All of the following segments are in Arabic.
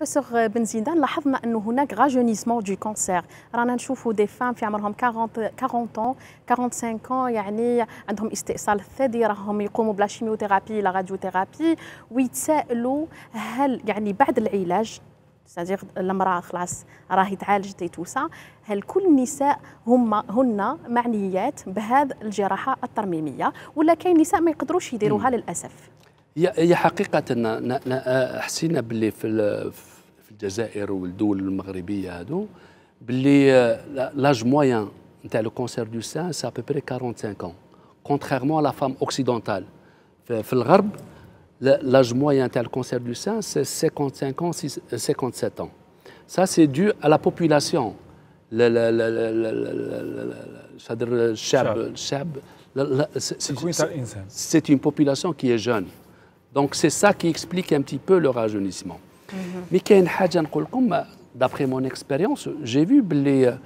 بروفيسور بن زيدان لاحظنا انه هناك راجونيسمون دو كونسير رانا نشوفوا دي فام في عمرهم 40 40 45 عام يعني عندهم استئصال الثدي راهم يقوموا بلا شيميوثيرابي لا راديوثيرابي ويتسائلوا هل يعني بعد العلاج سادير المراه خلاص راهي تعالجت توسا هل كل النساء هم هن معنيات بهذه الجراحه الترميميه ولا كاين نساء ما يقدروش يديروها للاسف هي حقيقة حسينا باللي في الجزائر والدول المغربية هادو باللي لاج موان نتاع لو كونسير دو سان سا بوبري 45 ans كونتريرمون لا فام اوكسيدونتال في الغرب لاج موان تاع الكونسير دو سان سي 55 ans 57 ans ça c'est dû à la population c'est une population qui est jeune دونك سي سا كي اكسبليك ان بتي بو لو راجونيسمون مي كاين حاجه نقول لكم دابخي مون اكسبيريونس جي في بلي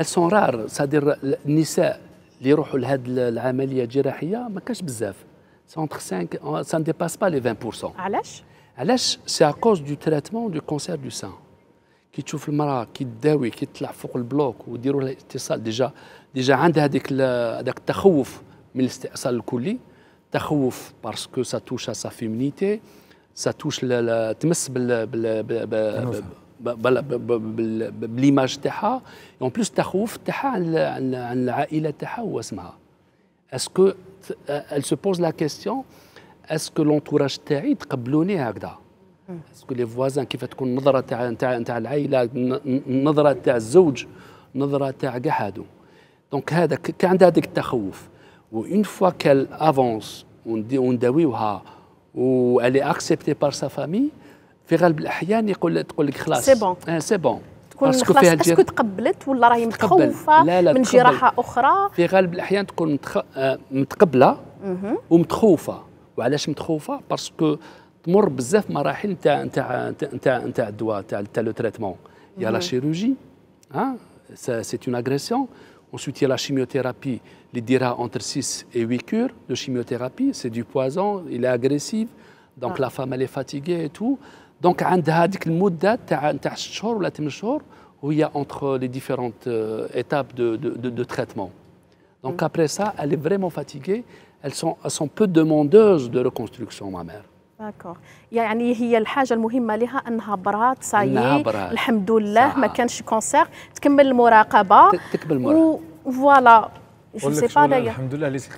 elles sont rares c'est-à-dire النساء اللي يروحوا لهذه العمليه الجراحيه ما كاش بزاف entre 5 euh, ça ne dépasse pas les 20% علاش علاش سي ا كوز دو تريتمون دو كونسير دو سان كي تشوف المراه كي تداوي كي تطلع فوق البلوك ويديروا لها اتصال ديجا ديجا عندها هذيك هذاك التخوف من الاستئصال الكلي تخوف باسكو سا توش سا فيمينيتي سا توش تمس بال بال بالليماج تاعها اون بلوس تخوف تاعها عن العائله تاعها واسمها اسكو ال سو بوز لا question اسكو لونتوراج تاعي تقبلوني هكذا اسكو لي فوازان كيف تكون النظره تاع تاع تاع العائله النظره تاع الزوج النظره تاع كاع هادو دونك هذاك كان عندها هذاك التخوف اون فوا كال افونس ونداويوها والي اكسبتي بار سا فامي في غالب الاحيان يقول تقول لك خلاص سي بون سي بون تكون خلاص اسكو تقبلت ولا راهي متخوفه لا لا من جراحه اخرى في غالب الاحيان تكون متخ... آه، متقبله ومتخوفه وعلاش متخوفه باسكو تمر بزاف مراحل نتاع نتاع نتاع نتاع الدواء نتاع لو تريتمون يا لا شيروجي ها سي اون اغريسيون On soutient la chimiothérapie, il DIRA entre 6 et 8 cures de chimiothérapie, c'est du poison, il est agressif, donc ah. la femme elle est fatiguée et tout. Donc, il y a تاع تاع 6 y où il entre les différentes euh, étapes de, traitement. Donc mm. après ça, elle est vraiment fatiguée, elles sont, peu demandeuses de reconstruction ma mère. داكور يعني هي الحاجه المهمه لها انها برات سايي الحمد لله ما كانش كونسير تكمل المراقبه تكمل المراقبه فوالا جو سي با الحمد لله